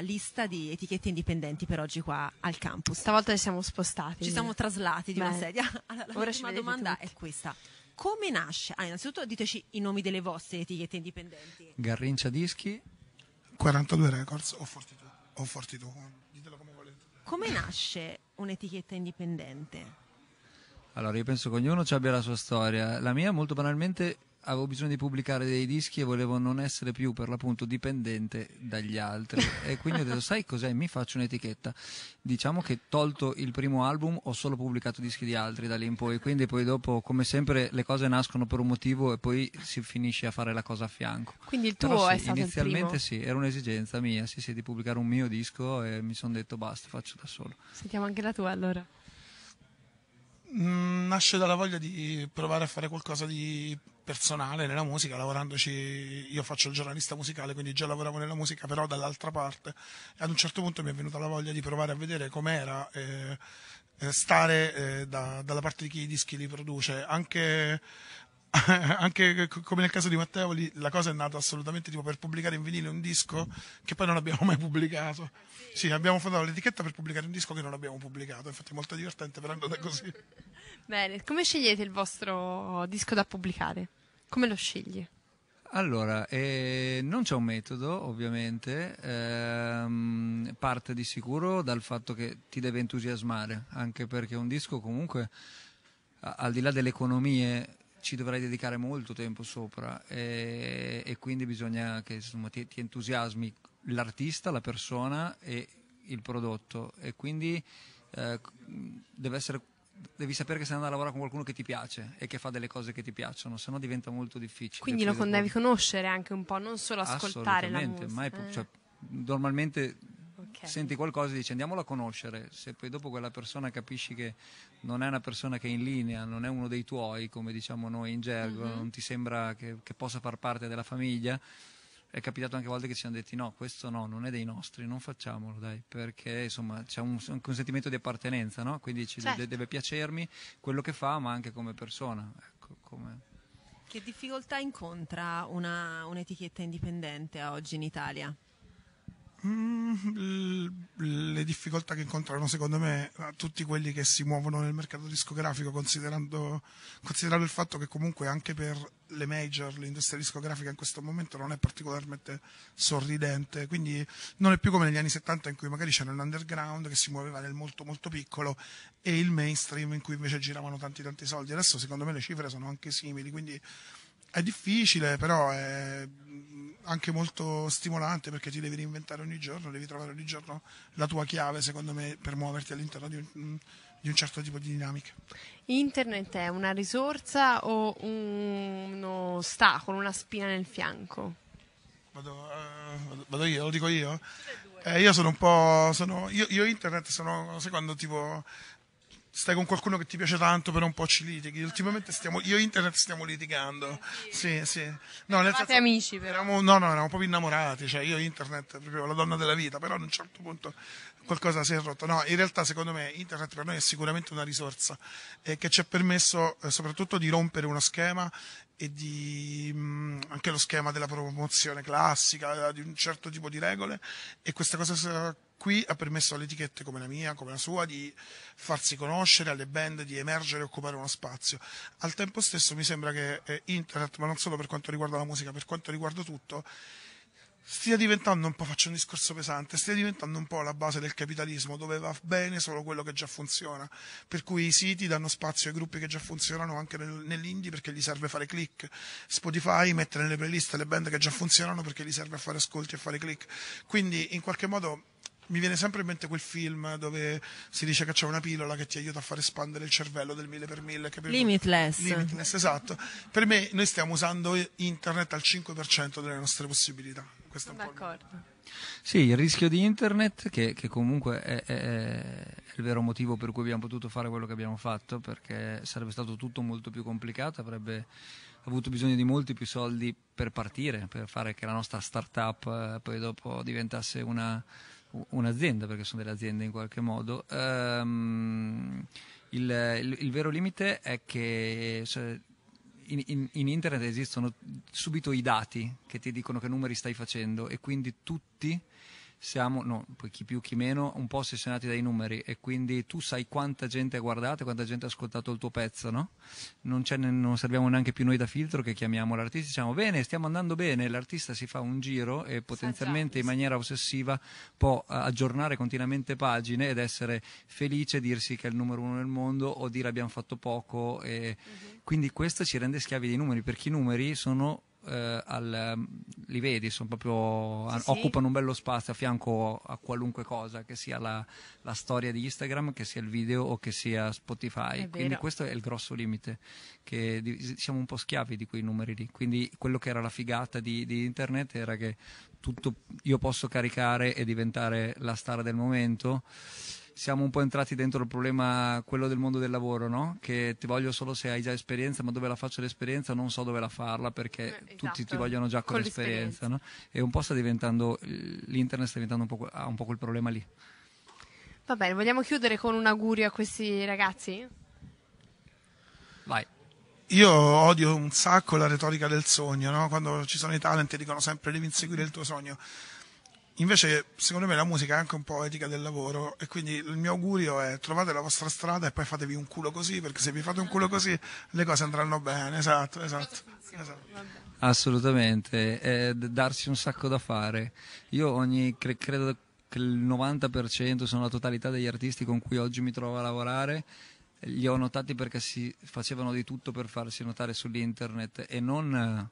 lista di etichette indipendenti per oggi qua al campus. Stavolta ci siamo spostati. Ci siamo traslati di Beh. una sedia. Allora, la prima domanda tutti. è questa. Come nasce? Ah, innanzitutto diteci i nomi delle vostre etichette indipendenti. Garrincia Dischi. 42 Records o 42. O 42. Ditelo come volete. Come nasce un'etichetta indipendente? Allora, io penso che ognuno abbia la sua storia. La mia, molto banalmente, avevo bisogno di pubblicare dei dischi e volevo non essere più per l'appunto dipendente dagli altri e quindi ho detto sai cos'è mi faccio un'etichetta diciamo che tolto il primo album ho solo pubblicato dischi di altri da lì in poi quindi poi dopo come sempre le cose nascono per un motivo e poi si finisce a fare la cosa a fianco quindi il tuo Però, è sì, stato inizialmente sì era un'esigenza mia sì, sì, di pubblicare un mio disco e mi sono detto basta faccio da solo sentiamo anche la tua allora Mm, nasce dalla voglia di provare a fare qualcosa di personale nella musica, lavorandoci, io faccio il giornalista musicale, quindi già lavoravo nella musica, però dall'altra parte, ad un certo punto mi è venuta la voglia di provare a vedere com'era eh, eh stare eh, da, dalla parte di chi i dischi li produce, anche anche come nel caso di Matteo, la cosa è nata assolutamente tipo per pubblicare in vinile un disco che poi non abbiamo mai pubblicato. Sì, abbiamo fondato l'etichetta per pubblicare un disco che non abbiamo pubblicato, infatti è molto divertente per andare così. Bene, come scegliete il vostro disco da pubblicare? Come lo scegli? Allora, eh, non c'è un metodo ovviamente, eh, parte di sicuro dal fatto che ti deve entusiasmare, anche perché un disco comunque, al di là delle economie ci dovrei dedicare molto tempo sopra e, e quindi bisogna che insomma, ti, ti, entusiasmi l'artista, la persona e il prodotto e quindi eh, essere, devi sapere che stai andando a lavorare con qualcuno che ti piace e che fa delle cose che ti piacciono, sennò diventa molto difficile. Quindi lo cioè, devi conoscere anche un po', non solo ascoltare la musica. Mai, eh. cioè, normalmente okay. senti qualcosa e dici andiamolo a conoscere, se poi dopo quella persona capisci che non è una persona che è in linea, non è uno dei tuoi, come diciamo noi in gergo, mm-hmm. non ti sembra che, che possa far parte della famiglia, è capitato anche volte che ci hanno detto no, questo no, non è dei nostri, non facciamolo, dai, perché insomma c'è un, un, un sentimento di appartenenza, no? Quindi ci certo. de- deve piacermi quello che fa, ma anche come persona. Ecco, come... Che difficoltà incontra una, un'etichetta indipendente oggi in Italia? Mm, le difficoltà che incontrano secondo me tutti quelli che si muovono nel mercato discografico considerando, considerando, il fatto che comunque anche per le major l'industria discografica in questo momento non è particolarmente sorridente quindi non è più come negli anni 70 in cui magari c'era l'underground che si muoveva nel molto molto piccolo e il mainstream in cui invece giravano tanti tanti soldi adesso secondo me le cifre sono anche simili quindi è difficile però è anche molto stimolante perché ti devi reinventare ogni giorno, devi trovare ogni giorno la tua chiave, secondo me, per muoverti all'interno di un, mm, di un certo tipo di dinamica. Internet è una risorsa o un ostacolo, una spina nel fianco? Vado, uh, vado io, lo dico io? Eh, io sono un po'. Sono, io, io, internet sono, secondo tipo stai con qualcuno che ti piace tanto, però un po' ci litighi. Ultimamente stiamo, io e internet stiamo litigando. Sì, sì. No, nel senso, amici, però. Eravamo, no, no, eravamo proprio innamorati. Cioè, io e internet, proprio la donna della vita, però ad un certo punto qualcosa si è rotto. No, in realtà, secondo me, internet per noi è sicuramente una risorsa eh, che ci ha permesso eh, soprattutto di rompere uno schema e di mh, mm, anche lo schema della promozione classica, eh, di un certo tipo di regole e questa cosa qui ha permesso alle etichette come la mia, come la sua, di farsi conoscere, alle band di emergere e occupare uno spazio. Al tempo stesso mi sembra che eh, internet, ma non solo per quanto riguarda la musica, per quanto riguarda tutto, stia diventando un po', faccio un discorso pesante, stia diventando un po' la base del capitalismo, dove va bene solo quello che già funziona, per cui i siti danno spazio ai gruppi che già funzionano anche nel, nell'indie perché gli serve fare click, Spotify mette nelle playlist le band che già funzionano perché gli serve fare ascolti e fare click, quindi in qualche modo mi viene sempre in mente quel film dove si dice che c'è una pillola che ti aiuta a far espandere il cervello del mille per mille. Capito? Limitless. Limitless, esatto. Per me noi stiamo usando internet al 5% delle nostre possibilità. Questo D'accordo. Sì, il rischio di internet, che, che comunque è, è, è, il vero motivo per cui abbiamo potuto fare quello che abbiamo fatto, perché sarebbe stato tutto molto più complicato, avrebbe avuto bisogno di molti più soldi per partire, per fare che la nostra start-up eh, poi dopo diventasse una, un'azienda, perché sono delle aziende in qualche modo. Um, il, il, il, vero limite è che cioè, in, in, in, internet esistono subito i dati che ti dicono che numeri stai facendo e quindi tutti siamo, no, chi più chi meno, un po' ossessionati dai numeri e quindi tu sai quanta gente ha guardato, e quanta gente ha ascoltato il tuo pezzo, no? Non, non serviamo neanche più noi da filtro che chiamiamo l'artista, diciamo bene, stiamo andando bene, l'artista si fa un giro e potenzialmente in maniera ossessiva può eh, aggiornare continuamente pagine ed essere felice, dirsi che è il numero uno nel mondo o dire abbiamo fatto poco. E... Uh-huh. Quindi questo ci rende schiavi dei numeri, perché i numeri sono eh, al, li vedi, proprio, sì, sì. occupano un bello spazio a fianco a qualunque cosa, che sia la, la, storia di Instagram, che sia il video o che sia Spotify. È Quindi vero. questo è il grosso limite, che di, siamo un po' schiavi di quei numeri lì. Quindi quello che era la figata di, di internet era che tutto io posso caricare e diventare la star del momento siamo un po' entrati dentro il problema, quello del mondo del lavoro, no? Che ti voglio solo se hai già esperienza, ma dove la faccio l'esperienza non so dove la farla perché esatto. tutti ti esatto, vogliono già con, con l'esperienza, l'esperienza. No? E un po' sta diventando, l'internet sta diventando un po', ha un po' quel problema lì. Va bene, vogliamo chiudere con un augurio a questi ragazzi? Vai. Io odio un sacco la retorica del sogno, no? quando ci sono i talent dicono sempre devi inseguire il tuo sogno. Invece, secondo me, la musica è anche un po' etica del lavoro e quindi il mio augurio è trovate la vostra strada e poi fatevi un culo così, perché se vi fate un culo così le cose andranno bene, esatto, esatto. esatto. Assolutamente, è darsi un sacco da fare. Io ogni, cre- credo che il 90% sono la totalità degli artisti con cui oggi mi trovo a lavorare, li ho notati perché si facevano di tutto per farsi notare sull'internet e non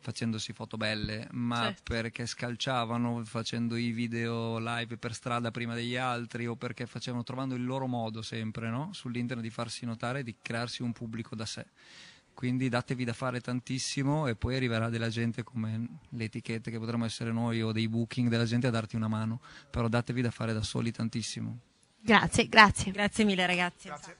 facendosi foto belle, ma certo. perché scalciavano facendo i video live per strada prima degli altri o perché facevano trovando il loro modo sempre no? sull'internet di farsi notare e di crearsi un pubblico da sé. Quindi datevi da fare tantissimo e poi arriverà della gente come le etichette che potremmo essere noi o dei booking della gente a darti una mano, però datevi da fare da soli tantissimo. Grazie, grazie. Grazie mille ragazzi. Grazie.